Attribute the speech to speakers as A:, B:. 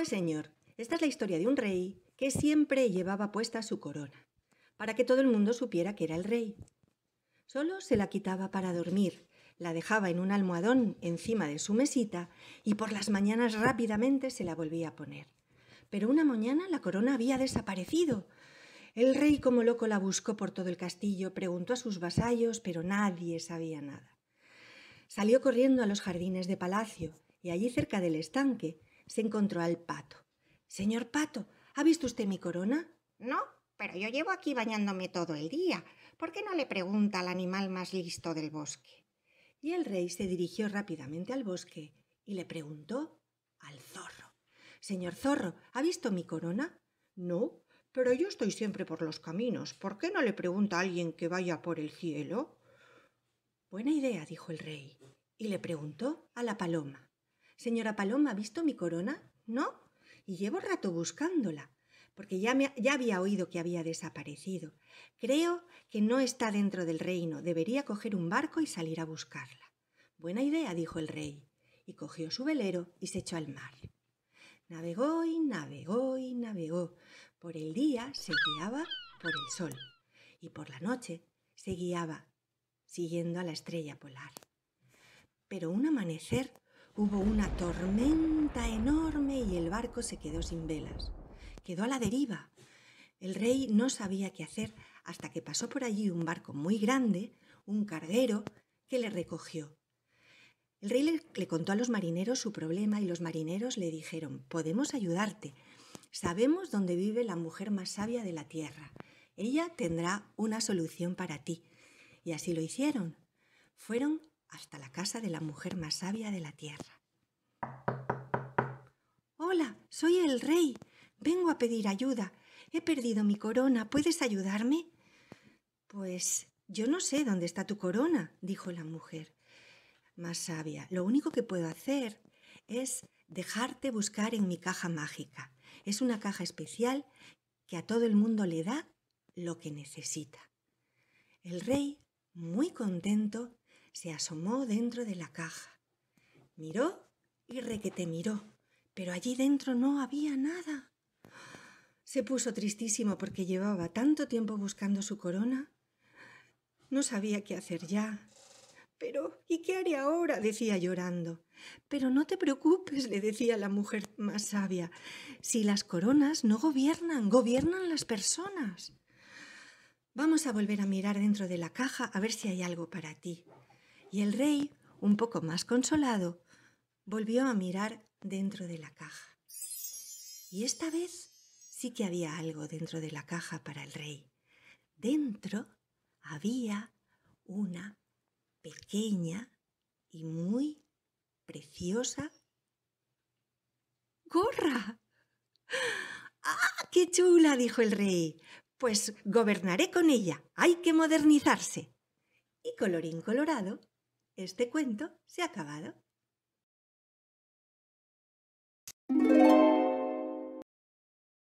A: Pues señor, esta es la historia de un rey que siempre llevaba puesta su corona, para que todo el mundo supiera que era el rey. Solo se la quitaba para dormir, la dejaba en un almohadón encima de su mesita y por las mañanas rápidamente se la volvía a poner. Pero una mañana la corona había desaparecido. El rey como loco la buscó por todo el castillo, preguntó a sus vasallos, pero nadie sabía nada. Salió corriendo a los jardines de palacio y allí cerca del estanque se encontró al pato. Señor pato, ¿ha visto usted mi corona? No, pero yo llevo aquí bañándome todo el día. ¿Por qué no le pregunta al animal más listo del bosque? Y el rey se dirigió rápidamente al bosque y le preguntó al zorro. Señor zorro, ¿ha visto mi corona? No, pero yo estoy siempre por los caminos. ¿Por qué no le pregunta a alguien que vaya por el cielo? Buena idea, dijo el rey, y le preguntó a la paloma. Señora Paloma, ¿ha visto mi corona? No. Y llevo rato buscándola, porque ya, ya había oído que había desaparecido. Creo que no está dentro del reino. Debería coger un barco y salir a buscarla. Buena idea, dijo el rey, y cogió su velero y se echó al mar. Navegó y navegó y navegó. Por el día se guiaba por el sol y por la noche se guiaba siguiendo a la estrella polar. Pero un amanecer Hubo una tormenta enorme y el barco se quedó sin velas. Quedó a la deriva. El rey no sabía qué hacer hasta que pasó por allí un barco muy grande, un carguero, que le recogió. El rey le, contó a los marineros su problema y los marineros le dijeron, podemos ayudarte. Sabemos dónde vive la mujer más sabia de la tierra. Ella tendrá una solución para ti. Y así lo hicieron. Fueron hasta la casa de la mujer más sabia de la tierra. Hola, soy el rey. Vengo a pedir ayuda. He perdido mi corona. ¿Puedes ayudarme? Pues yo no sé dónde está tu corona, dijo la mujer más sabia. Lo único que puedo hacer es dejarte buscar en mi caja mágica. Es una caja especial que a todo el mundo le da lo que necesita. El rey, muy contento, se asomó dentro de la caja. Miró y requete miró, pero allí dentro no había nada. Se puso tristísimo porque llevaba tanto tiempo buscando su corona. No sabía qué hacer ya. Pero, ¿y qué haré ahora? decía llorando. Pero no te preocupes, le decía la mujer más sabia. Si las coronas no gobiernan, gobiernan las personas. Vamos a volver a mirar dentro de la caja a ver si hay algo para ti y el rey, un poco más consolado, volvió a mirar dentro de la caja. Y esta vez sí que había algo dentro de la caja para el rey. Dentro había una pequeña y muy preciosa gorra. ¡Ah, qué chula! dijo el rey. Pues gobernaré con ella. Hay que modernizarse. Y colorín colorado, este cuento se ha acabado.